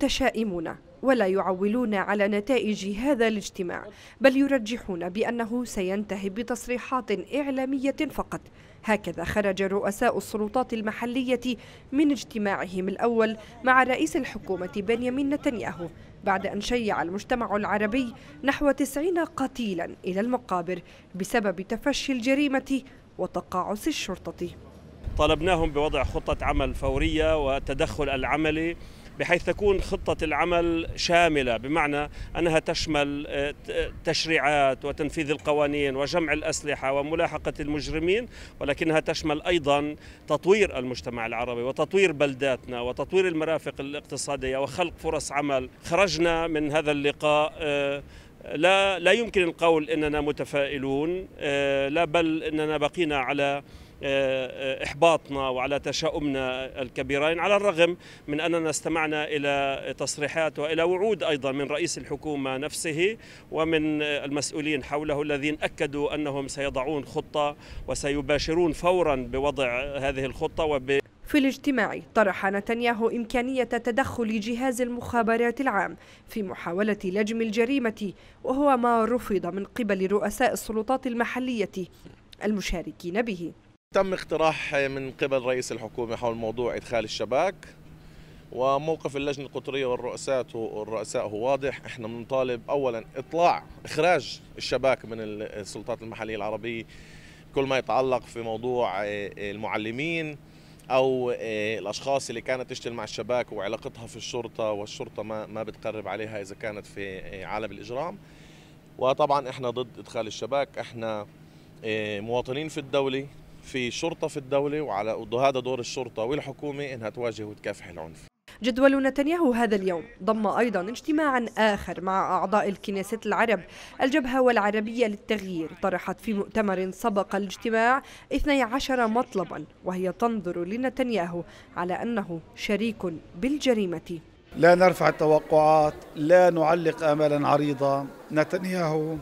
متشائمون ولا يعولون على نتائج هذا الاجتماع بل يرجحون بأنه سينتهي بتصريحات إعلامية فقط هكذا خرج رؤساء السلطات المحلية من اجتماعهم الأول مع رئيس الحكومة بنيامين نتنياهو بعد أن شيع المجتمع العربي نحو تسعين قتيلا إلى المقابر بسبب تفشي الجريمة وتقاعس الشرطة طلبناهم بوضع خطة عمل فورية وتدخل العملي بحيث تكون خطة العمل شاملة بمعنى أنها تشمل آه، تشريعات وتنفيذ القوانين وجمع الأسلحة وملاحقة المجرمين ولكنها تشمل أيضا تطوير المجتمع العربي وتطوير بلداتنا وتطوير المرافق الاقتصادية وخلق فرص عمل خرجنا من هذا اللقاء آه، لا لا يمكن القول اننا متفائلون آه، لا بل اننا بقينا على آه، آه، إحباطنا وعلى تشاؤمنا الكبيرين على الرغم من أننا استمعنا إلى تصريحات وإلى وعود أيضا من رئيس الحكومة نفسه ومن المسؤولين حوله الذين أكدوا أنهم سيضعون خطة وسيباشرون فورا بوضع هذه الخطة وب في الاجتماع طرح نتنياهو إمكانية تدخل جهاز المخابرات العام في محاولة لجم الجريمة وهو ما رفض من قبل رؤساء السلطات المحلية المشاركين به تم اقتراح من قبل رئيس الحكومة حول موضوع إدخال الشباك وموقف اللجنة القطرية والرؤساء والرؤساء هو واضح احنا بنطالب أولا إطلاع إخراج الشباك من السلطات المحلية العربية كل ما يتعلق في موضوع آه، المعلمين او آه، الاشخاص اللي كانت تشتغل مع الشباك وعلاقتها في الشرطه والشرطه ما ما بتقرب عليها اذا كانت في آه، عالم الاجرام وطبعا احنا ضد ادخال الشباك احنا مواطنين في الدوله في شرطه في الدوله وعلى هذا دور الشرطه والحكومه انها تواجه وتكافح العنف جدول نتنياهو هذا اليوم ضم أيضا اجتماعا آخر مع أعضاء الكنيسة العرب الجبهة والعربية للتغيير طرحت في مؤتمر سبق الاجتماع 12 مطلبا وهي تنظر لنتنياهو على أنه شريك بالجريمة لا نرفع التوقعات لا نعلق آمالا عريضة نتنياهو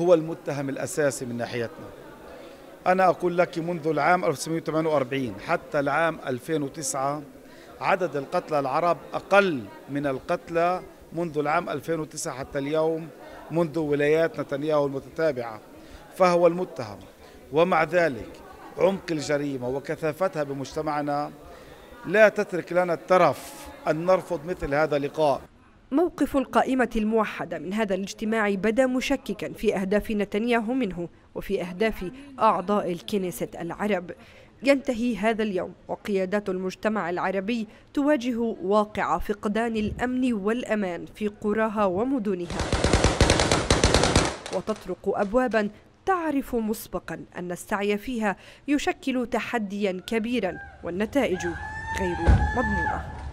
هو المتهم الأساسي من ناحيتنا أنا أقول لك منذ العام 1948 حتى العام 2009 عدد القتلى العرب أقل من القتلى منذ العام 2009 حتى اليوم منذ ولايات نتنياهو المتتابعة فهو المتهم ومع ذلك عمق الجريمة وكثافتها بمجتمعنا لا تترك لنا الترف أن نرفض مثل هذا اللقاء موقف القائمة الموحدة من هذا الاجتماع بدا مشككا في أهداف نتنياهو منه وفي أهداف أعضاء الكنيسة العرب ينتهي هذا اليوم وقيادات المجتمع العربي تواجه واقع فقدان الأمن والأمان في قراها ومدنها وتطرق أبوابا تعرف مسبقا أن السعي فيها يشكل تحديا كبيرا والنتائج غير مضمونة